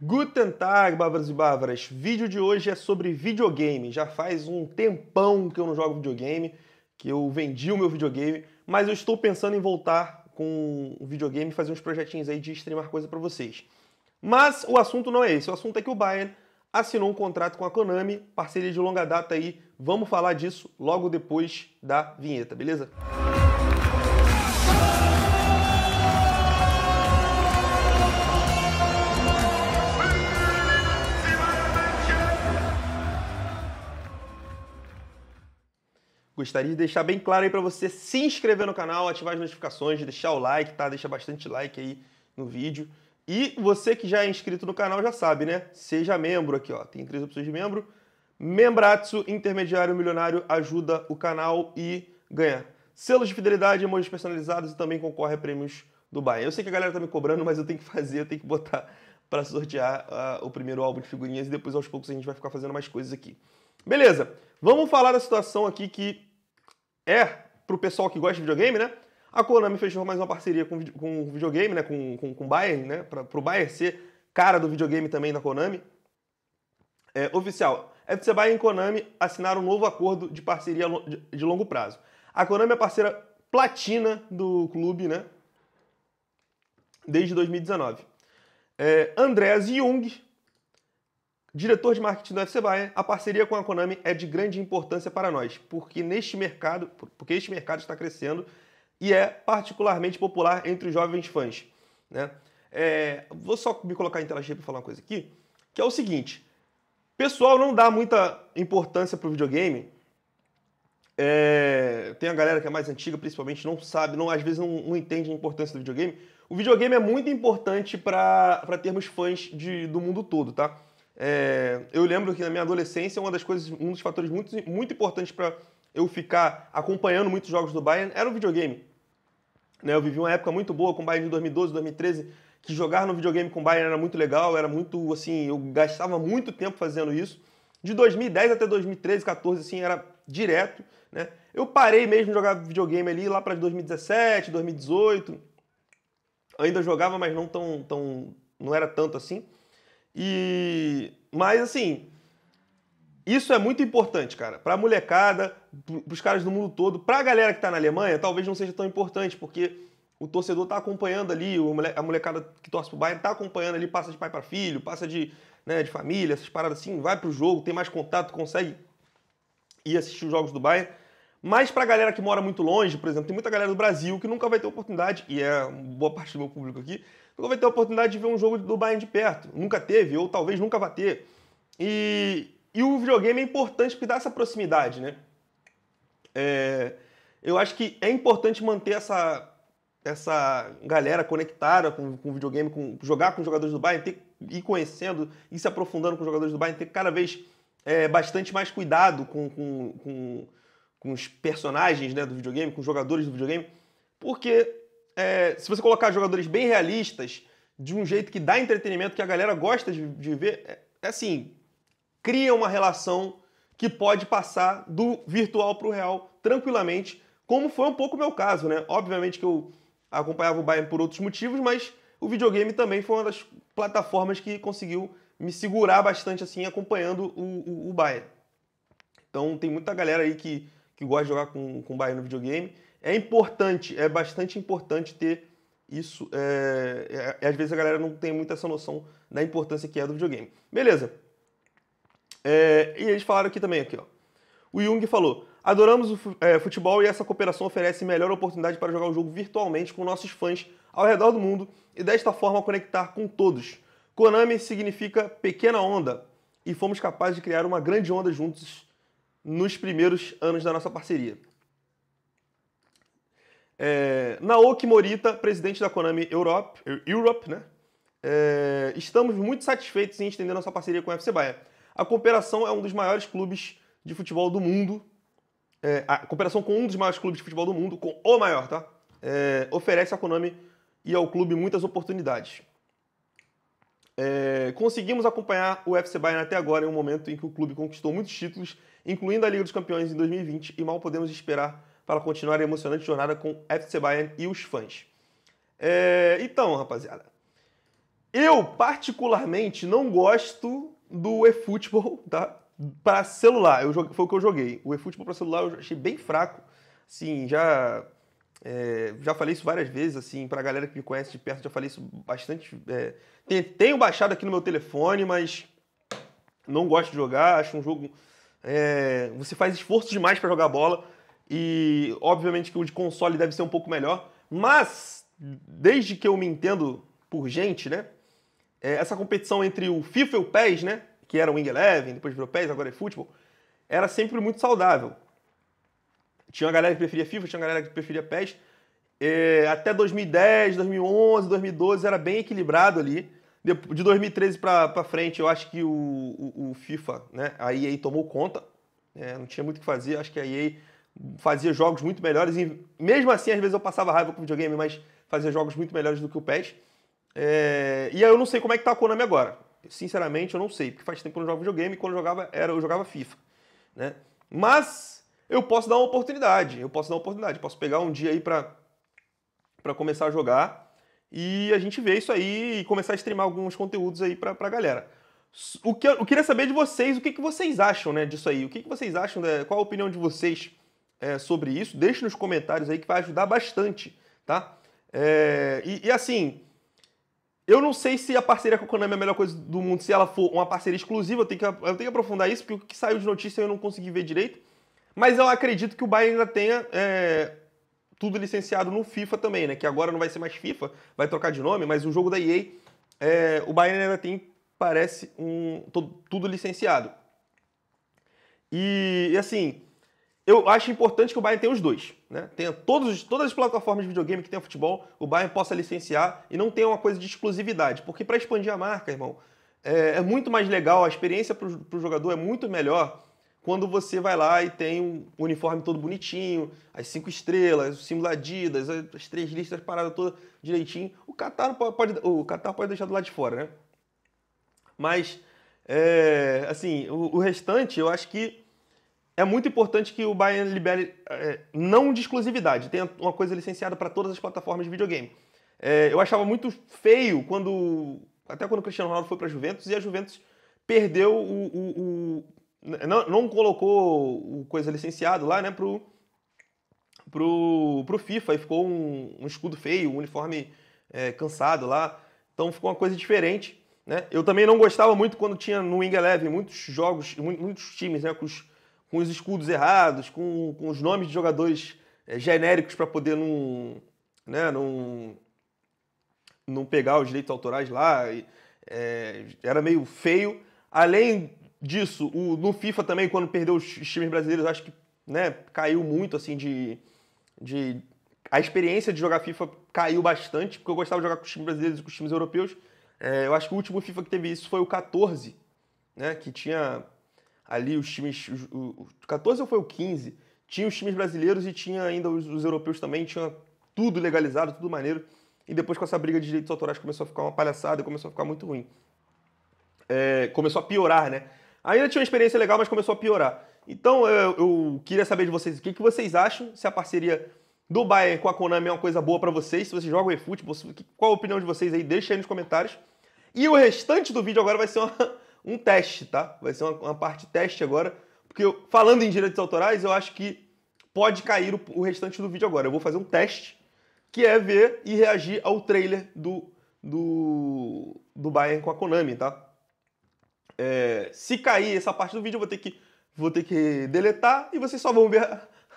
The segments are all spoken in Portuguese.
Guten Tag, bárbaros e bárbaras! Vídeo de hoje é sobre videogame. Já faz um tempão que eu não jogo videogame, que eu vendi o meu videogame, mas eu estou pensando em voltar com o videogame e fazer uns projetinhos aí de streamar coisa para vocês. Mas o assunto não é esse, o assunto é que o Bayern assinou um contrato com a Konami, parceria de longa data aí. Vamos falar disso logo depois da vinheta, beleza? Música Gostaria de deixar bem claro aí para você se inscrever no canal, ativar as notificações, deixar o like, tá? Deixa bastante like aí no vídeo. E você que já é inscrito no canal já sabe, né? Seja membro aqui, ó. Tem três opções de membro. Membratsu, intermediário milionário, ajuda o canal e ganha selos de fidelidade, emojis personalizados e também concorre a prêmios do Bahia. Eu sei que a galera tá me cobrando, mas eu tenho que fazer, eu tenho que botar para sortear uh, o primeiro álbum de figurinhas e depois aos poucos a gente vai ficar fazendo mais coisas aqui. Beleza, vamos falar da situação aqui que é para o pessoal que gosta de videogame, né? A Konami fechou mais uma parceria com, com o videogame, né? Com, com, com o Bayern, né? Para o Bayern ser cara do videogame também da Konami. É, oficial, FC Bayern e Konami assinaram um novo acordo de parceria de longo prazo. A Konami é parceira platina do clube, né? Desde 2019. É, Andreas Jung, Diretor de marketing do FC Bayern, a parceria com a Konami é de grande importância para nós, porque neste mercado, porque este mercado está crescendo e é particularmente popular entre os jovens fãs. Né? É, vou só me colocar em tela cheia para falar uma coisa aqui, que é o seguinte: pessoal não dá muita importância para o videogame. É, tem a galera que é mais antiga, principalmente, não sabe, não, às vezes não, não entende a importância do videogame. O videogame é muito importante para termos fãs de, do mundo todo, tá? É, eu lembro que na minha adolescência, uma das coisas, um dos fatores muito, muito importantes para eu ficar acompanhando muitos jogos do Bayern era o videogame. Né, eu vivi uma época muito boa com o Bayern de 2012, 2013, que jogar no videogame com o Bayern era muito legal, era muito, assim, eu gastava muito tempo fazendo isso. De 2010 até 2013, 14, assim, era direto, né? Eu parei mesmo de jogar videogame ali lá para 2017, 2018. Ainda jogava, mas não tão, tão não era tanto assim. E mas assim, isso é muito importante, cara, para a molecada, para os caras do mundo todo, para a galera que está na Alemanha, talvez não seja tão importante, porque o torcedor está acompanhando ali, a molecada que torce pro Bayern está acompanhando ali, passa de pai para filho, passa de, né, de família, essas paradas assim, vai pro jogo, tem mais contato, consegue ir assistir os jogos do Bayern. Mas para a galera que mora muito longe, por exemplo, tem muita galera do Brasil que nunca vai ter oportunidade, e é boa parte do meu público aqui, nunca vai ter a oportunidade de ver um jogo do Bayern de perto. Nunca teve, ou talvez nunca vá ter. E, e o videogame é importante porque dá essa proximidade, né? É, eu acho que é importante manter essa, essa galera conectada com, o videogame, com, jogar com os jogadores do Bayern, ter, ir conhecendo, ir se aprofundando com os jogadores do Bayern, ter cada vez é, bastante mais cuidado com, com, com, com os personagens né, do videogame, com os jogadores do videogame, porque é, se você colocar jogadores bem realistas, de um jeito que dá entretenimento, que a galera gosta de, de ver, é, é assim, cria uma relação que pode passar do virtual para o real tranquilamente, como foi um pouco o meu caso, né? Obviamente que eu acompanhava o Bayern por outros motivos, mas o videogame também foi uma das plataformas que conseguiu me segurar bastante assim acompanhando o, o, o Bayern. Então tem muita galera aí que, que gosta de jogar com, com o Bayern no videogame. É importante, é bastante importante ter isso. É, é, é às vezes a galera não tem muita essa noção da importância que é do videogame. Beleza. É, e eles falaram aqui também, aqui, ó. O Jung falou: adoramos o é, futebol e essa cooperação oferece melhor oportunidade para jogar o jogo virtualmente com nossos fãs ao redor do mundo e desta forma conectar com todos. Konami significa pequena onda e fomos capazes de criar uma grande onda juntos nos primeiros anos da nossa parceria. É, Naoki Morita, presidente da Konami Europe, Europe né? É, estamos muito satisfeitos em estender nossa parceria com o FC Bahia. A cooperação é um dos maiores clubes de futebol do mundo. É, a cooperação com um dos maiores clubes de futebol do mundo, com o maior, tá? É, oferece à Konami e ao clube muitas oportunidades. É, conseguimos acompanhar o FC Bayern até agora em um momento em que o clube conquistou muitos títulos, incluindo a Liga dos Campeões em 2020, e mal podemos esperar para continuar a emocionante jornada com FC Bayern e os fãs. É, então, rapaziada, eu particularmente não gosto do eFootball tá? para celular. Eu, foi o que eu joguei. O eFootball para celular eu achei bem fraco. Sim, já é, já falei isso várias vezes, assim, a galera que me conhece de perto, já falei isso bastante. É, tenho baixado aqui no meu telefone, mas não gosto de jogar, acho um jogo. É, você faz esforço demais para jogar bola e obviamente que o de console deve ser um pouco melhor, mas desde que eu me entendo por gente, né? É, essa competição entre o FIFA e o PES, né? Que era o Wing Eleven, depois virou PES, agora é futebol, era sempre muito saudável. Tinha uma galera que preferia FIFA, tinha uma galera que preferia PES. É, até 2010, 2011, 2012 era bem equilibrado ali. De 2013 para frente, eu acho que o, o, o, FIFA, né? A EA tomou conta. É, não tinha muito o que fazer. Acho que a EA fazia jogos muito melhores e mesmo assim às vezes eu passava raiva com o videogame, mas fazia jogos muito melhores do que o PES. É... E aí eu não sei como é que tá a Konami agora. Sinceramente, eu não sei, porque faz tempo que eu não jogo videogame e quando eu jogava era eu jogava FIFA, né? Mas eu posso dar uma oportunidade, eu posso dar uma oportunidade, posso pegar um dia aí para para começar a jogar e a gente vê isso aí e começar a streamar alguns conteúdos aí para a galera. O que eu, eu, queria saber de vocês, o que, que vocês acham, né, disso aí? O que, que vocês acham, qual a opinião de vocês é, sobre isso, deixe nos comentários aí que vai ajudar bastante, tá? É, e, e, assim, eu não sei se a parceria com a Konami é a melhor coisa do mundo, se ela for uma parceria exclusiva, eu tenho que, eu tenho que aprofundar isso, porque o que saiu de notícia eu não consegui ver direito. Mas eu acredito que o Bayern ainda tenha é, tudo licenciado no FIFA também, né? Que agora não vai ser mais FIFA, vai trocar de nome, mas o jogo da EA, é, o Bayern ainda tem, parece, um, tudo licenciado. E, e assim, eu acho importante que o Bayern tenha os dois, né? Tenha todos, todas as plataformas de videogame que tem futebol, o Bayern possa licenciar e não tenha uma coisa de exclusividade, porque para expandir a marca, irmão, é, é muito mais legal, a experiência para o jogador é muito melhor quando você vai lá e tem um uniforme todo bonitinho, as cinco estrelas, o símbolo Adidas, as três listas paradas toda direitinho. O Qatar pode, o Qatar pode deixar do lado de fora, né? Mas, é, assim, o, o restante eu acho que é muito importante que o Bayern libere, é, não de exclusividade, tenha uma coisa licenciada para todas as plataformas de videogame. É, eu achava muito feio quando. Até quando o Cristiano Ronaldo foi para a Juventus e a Juventus perdeu o. o, o não, não, colocou o coisa licenciado lá, né, pro, pro, pro FIFA e ficou um, um escudo feio, um uniforme é, cansado lá. Então ficou uma coisa diferente. Né? Eu também não gostava muito quando tinha no Wing Eleven muitos jogos, muitos times né, com os com os escudos errados, com, com os nomes de jogadores é, genéricos para poder não, né, não, não pegar os direitos autorais lá. E, é, era meio feio. Além disso, o, no FIFA também, quando perdeu os times brasileiros, acho que né, caiu muito assim de, de. A experiência de jogar FIFA caiu bastante, porque eu gostava de jogar com os times brasileiros e com os times europeus. É, eu acho que o último FIFA que teve isso foi o 14, né, que tinha ali os times. o, o 14 ou foi o 15? Tinha os times brasileiros e tinha ainda os, os, europeus também, tinha tudo legalizado, tudo maneiro. E depois com essa briga de direitos autorais começou a ficar uma palhaçada, começou a ficar muito ruim. É, começou a piorar, né? Ainda tinha uma experiência legal, mas começou a piorar. Então eu, é, eu queria saber de vocês o que, que vocês acham, se a parceria do Bayern com a Konami é uma coisa boa para vocês, se vocês jogam futebol, qual a opinião de vocês aí, deixa aí nos comentários. E o restante do vídeo agora vai ser uma, um teste, tá? Vai ser uma, uma parte teste agora, porque eu, falando em direitos autorais, eu acho que pode cair o, o, restante do vídeo agora. Eu vou fazer um teste, que é ver e reagir ao trailer do, do, do Bayern com a Konami, tá? É, se cair essa parte do vídeo, eu vou ter que, vou ter que deletar e vocês só vão ver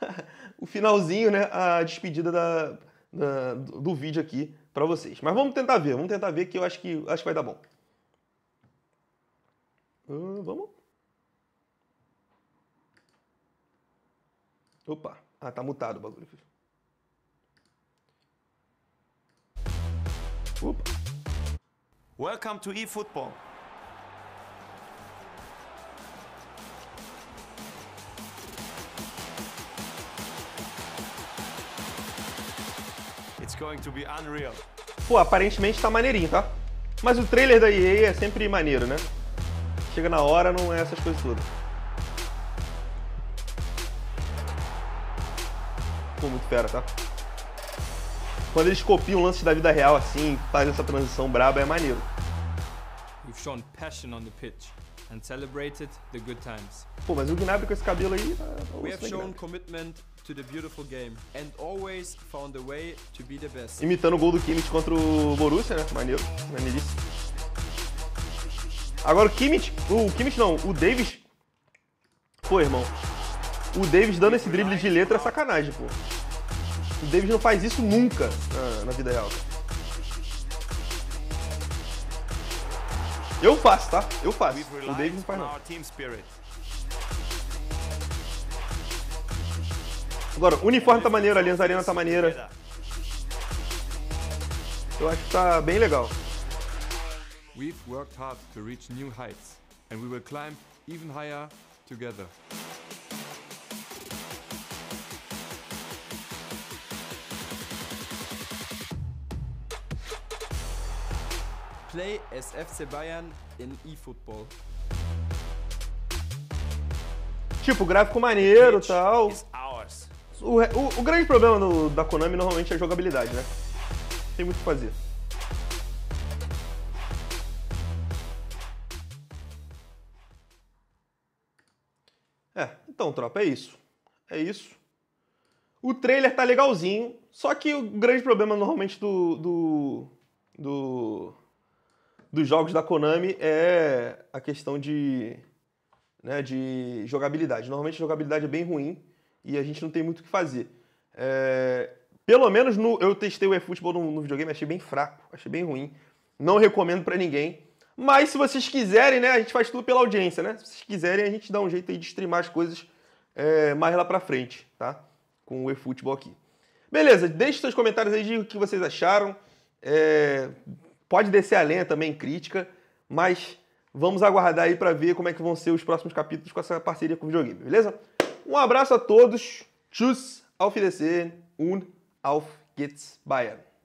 o finalzinho, né? A despedida da, da do, do vídeo aqui para vocês. Mas vamos tentar ver, vamos tentar ver que eu acho que, acho que vai dar bom vamos? Opa. Ah, tá mutado o bagulho, filho. Opa. Welcome to eFootball. It's going to be unreal. Pô, aparentemente tá maneirinho, tá? Mas o trailer da EA é sempre maneiro, né? Chega na hora, não é essas coisas todas. Pô, muito fera, tá? Quando eles copiam lance da vida real assim, fazem essa transição braba, é maneiro. You've shown passion on the pitch and celebrated the good times. Pô, mas o Gnabry com esse cabelo aí, tá, tá We have shown commitment to the beautiful game and always found a way to be the best. Imitando o gol do Kimmich contra o Borussia, né? Maneiro, maneiríssimo. Agora o Kimmich, o Kimmich não, o Davis. Pô, irmão. O Davis dando esse drible de letra é sacanagem, pô. O Davis não faz isso nunca na, na vida real. Eu faço, tá? Eu faço. O Davis não faz não. Agora, o uniforme tá maneiro, a Alianza tá maneira. Eu acho que tá bem legal. We've worked hard to reach new heights, and we will climb even higher together. Play as FC Bayern in eFootball. Tipo, gráfico maneiro e tal. O, o, o, grande problema no, da Konami normalmente é a jogabilidade, né? Tem muito o que fazer. Então, tropa, é isso. É isso. O trailer tá legalzinho, só que o grande problema normalmente do, do, do dos jogos da Konami é a questão de, né, de jogabilidade. Normalmente a jogabilidade é bem ruim e a gente não tem muito o que fazer. É, pelo menos no, eu testei o eFootball no, no videogame, achei bem fraco, achei bem ruim. Não recomendo para ninguém. Mas se vocês quiserem, né? A gente faz tudo pela audiência, né? Se vocês quiserem, a gente dá um jeito aí de streamar as coisas é, mais lá pra frente, tá? Com o eFootball aqui. Beleza, deixe seus comentários aí, de o que vocês acharam. É, pode descer a lenha também, crítica, mas vamos aguardar aí para ver como é que vão ser os próximos capítulos com essa parceria com o videogame, beleza? Um abraço a todos, tschüss, auf Wiedersehen und auf geht's Bayern.